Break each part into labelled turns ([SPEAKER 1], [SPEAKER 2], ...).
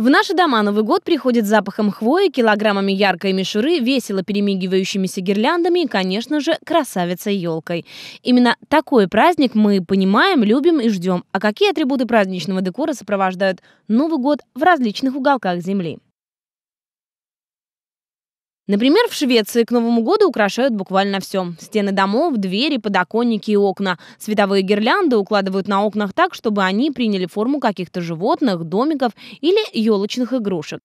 [SPEAKER 1] В наши дома Новый год приходит с запахом хвои, килограммами яркой мишуры, весело перемигивающимися гирляндами и, конечно же, красавицей-елкой. Именно такой праздник мы понимаем, любим и ждем. А какие атрибуты праздничного декора сопровождают Новый год в различных уголках Земли? Например, в Швеции к Новому году украшают буквально все. Стены домов, двери, подоконники и окна. Световые гирлянды укладывают на окнах так, чтобы они приняли форму каких-то животных, домиков или елочных игрушек.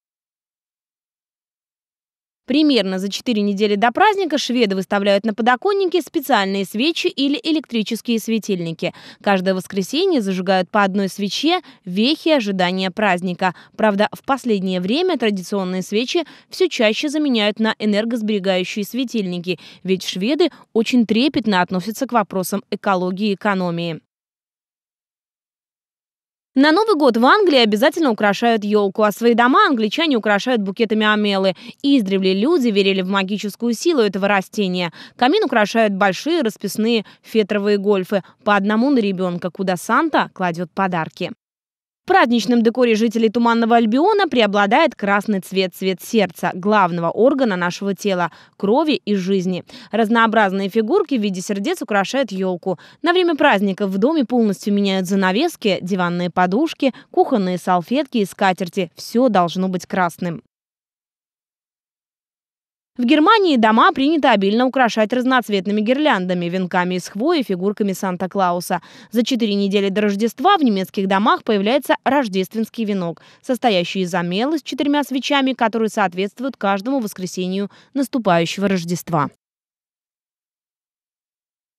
[SPEAKER 1] Примерно за 4 недели до праздника шведы выставляют на подоконнике специальные свечи или электрические светильники. Каждое воскресенье зажигают по одной свече вехи ожидания праздника. Правда, в последнее время традиционные свечи все чаще заменяют на энергосберегающие светильники, ведь шведы очень трепетно относятся к вопросам экологии и экономии. На Новый год в Англии обязательно украшают елку, а свои дома англичане украшают букетами амелы. Издревле люди верили в магическую силу этого растения. Камин украшают большие расписные фетровые гольфы, по одному на ребенка, куда Санта кладет подарки. В праздничном декоре жителей Туманного Альбиона преобладает красный цвет, цвет сердца, главного органа нашего тела, крови и жизни. Разнообразные фигурки в виде сердец украшают елку. На время праздника в доме полностью меняют занавески, диванные подушки, кухонные салфетки и скатерти. Все должно быть красным. В Германии дома принято обильно украшать разноцветными гирляндами, венками из хвои фигурками Санта-Клауса. За четыре недели до Рождества в немецких домах появляется рождественский венок, состоящий из омела с четырьмя свечами, которые соответствуют каждому воскресенью наступающего Рождества.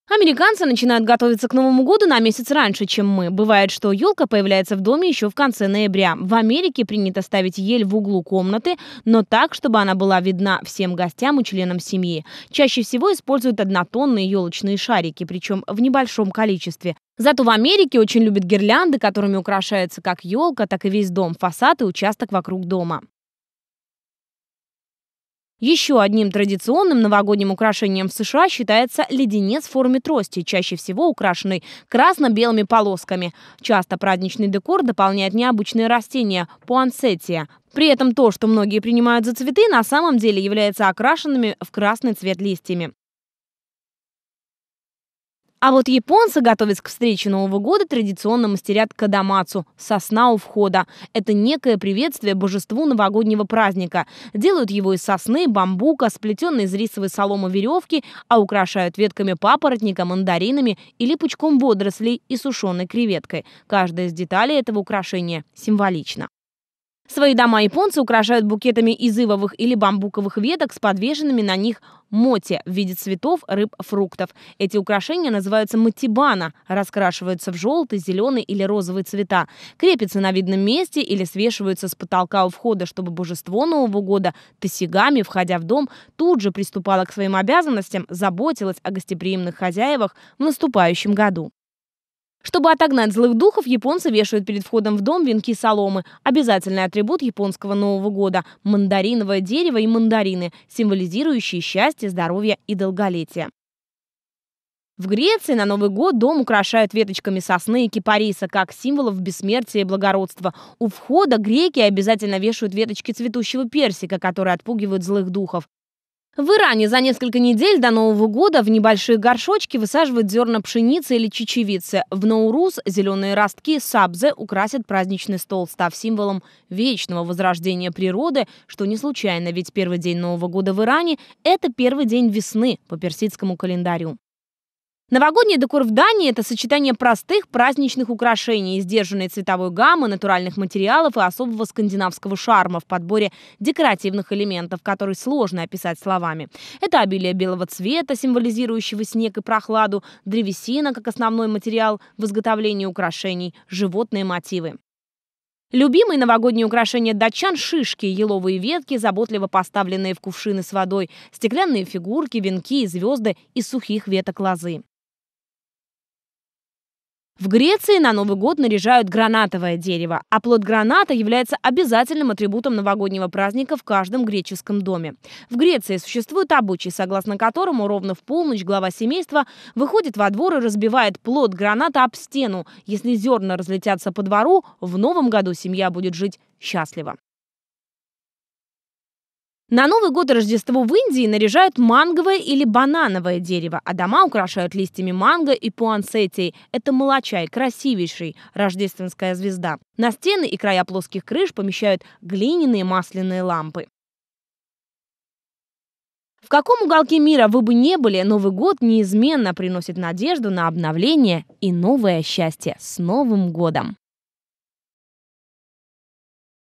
[SPEAKER 1] Американцы начинают готовиться к Новому году на месяц раньше, чем мы. Бывает, что елка появляется в доме еще в конце ноября. В Америке принято ставить ель в углу комнаты, но так, чтобы она была видна всем гостям и членам семьи. Чаще всего используют однотонные елочные шарики, причем в небольшом количестве. Зато в Америке очень любят гирлянды, которыми украшается как елка, так и весь дом, фасад и участок вокруг дома. Еще одним традиционным новогодним украшением в США считается леденец в форме трости, чаще всего украшенный красно-белыми полосками. Часто праздничный декор дополняет необычные растения – пуансетия. При этом то, что многие принимают за цветы, на самом деле является окрашенными в красный цвет листьями. А вот японцы, готовясь к встрече Нового года, традиционно мастерят кадамацу – сосна у входа. Это некое приветствие божеству новогоднего праздника. Делают его из сосны, бамбука, сплетенной из рисовой соломы веревки, а украшают ветками папоротника, мандаринами или пучком водорослей и сушеной креветкой. Каждая из деталей этого украшения символична. Свои дома японцы украшают букетами из изывовых или бамбуковых веток с подвешенными на них моте в виде цветов, рыб, фруктов. Эти украшения называются матибана, раскрашиваются в желтый, зеленый или розовый цвета, крепятся на видном месте или свешиваются с потолка у входа, чтобы божество Нового года тосигами, входя в дом, тут же приступало к своим обязанностям, заботилось о гостеприимных хозяевах в наступающем году. Чтобы отогнать злых духов, японцы вешают перед входом в дом венки соломы. Обязательный атрибут японского Нового года – мандариновое дерево и мандарины, символизирующие счастье, здоровье и долголетие. В Греции на Новый год дом украшают веточками сосны и кипариса, как символов бессмертия и благородства. У входа греки обязательно вешают веточки цветущего персика, которые отпугивают злых духов. В Иране за несколько недель до Нового года в небольшие горшочки высаживают зерна пшеницы или чечевицы. В Наурус зеленые ростки сабзе украсят праздничный стол, став символом вечного возрождения природы, что не случайно, ведь первый день Нового года в Иране – это первый день весны по персидскому календарю. Новогодний декор в Дании – это сочетание простых праздничных украшений, сдержанной цветовой гаммы, натуральных материалов и особого скандинавского шарма в подборе декоративных элементов, который сложно описать словами. Это обилие белого цвета, символизирующего снег и прохладу, древесина как основной материал в изготовлении украшений, животные мотивы. Любимые новогодние украшения датчан – шишки, еловые ветки, заботливо поставленные в кувшины с водой, стеклянные фигурки, венки и звезды из сухих веток лозы. В Греции на Новый год наряжают гранатовое дерево, а плод граната является обязательным атрибутом новогоднего праздника в каждом греческом доме. В Греции существует обычай, согласно которому ровно в полночь глава семейства выходит во двор и разбивает плод граната об стену. Если зерна разлетятся по двору, в новом году семья будет жить счастливо. На Новый год и Рождество в Индии наряжают манговое или банановое дерево, а дома украшают листьями манго и пуансетий. Это молочай, красивейший, рождественская звезда. На стены и края плоских крыш помещают глиняные масляные лампы. В каком уголке мира вы бы не были, Новый год неизменно приносит надежду на обновление и новое счастье. С Новым годом!